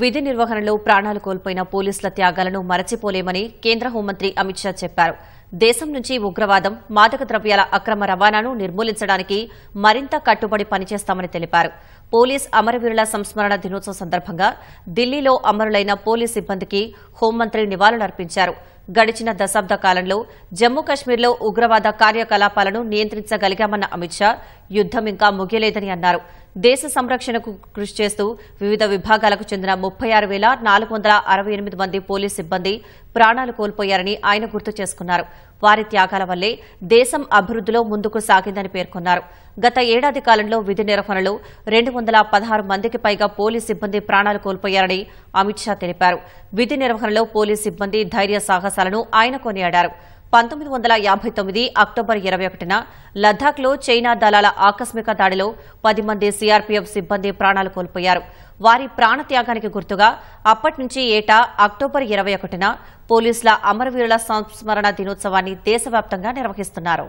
విధి నిర్వహణలో ప్రాణాలు కోల్పోయిన పోలీసుల త్యాగాలను మరచిపోలేమని కేంద్ర హోంమంత్రి అమిత్ షా చెప్పారు దేశం నుంచి ఉగ్రవాదం మాదక ద్రవ్యాల అక్రమ రవాణాను నిర్మూలించడానికి మరింత కట్టుబడి పనిచేస్తామని తెలిపారు పోలీస్ అమరవీరుల సంస్మరణ దినోత్సవం సందర్భంగా ఢిల్లీలో అమరులైన పోలీస్ సిబ్బందికి హోంమంత్రి నివాళులర్పించారు గడిచిన దశాబ్ద కాలంలో జమ్మూ కశ్మీర్లో ఉగ్రవాద కార్యకలాపాలను నియంత్రించగలిగామన్న అమిత్ షా యుద్దం ఇంకా ముగియలేదని అన్నారు దేశ సంరక్షణకు కృషి చేస్తూ వివిధ విభాగాలకు చెందిన ముప్పై ఆరు వేల నాలుగు వందల అరవై ఎనిమిది మంది పోలీస్ సిబ్బంది ప్రాణాలు కోల్పోయారని ఆయన గుర్తు చేసుకున్నారు వారి త్యాగాల వల్లే దేశం అభివృద్దిలో ముందుకు సాగిందని పేర్కొన్నారు గత ఏడాది కాలంలో విధి నిర్వహణలో రెండు వందల పదహారు మందికి పైగా పోలీస్ సిబ్బంది ప్రాణాలు కోల్పోయారని అమిత్ షా తెలిపారు విధి నిర్వహణలో పోలీస్ సిబ్బంది ధైర్య సాహసాలను ఆయన కొనియాడారు పంతొమ్మిది వందల యాభై తొమ్మిది అక్టోబర్ ఇరవై ఒకటిన లద్దాఖ్లో చైనా దళాల ఆకస్మిక దాడిలో పది మంది సీఆర్పీఎఫ్ సిబ్బంది ప్రాణాలు కోల్పోయారు వారి ప్రాణత్యాగానికి గుర్తుగా అప్పటి నుంచి ఏటా అక్టోబర్ ఇరవై ఒకటిన పోలీసుల అమరవీరుల సంస్మరణ దినోత్సవాన్ని దేశవ్యాప్తంగా నిర్వహిస్తున్నారు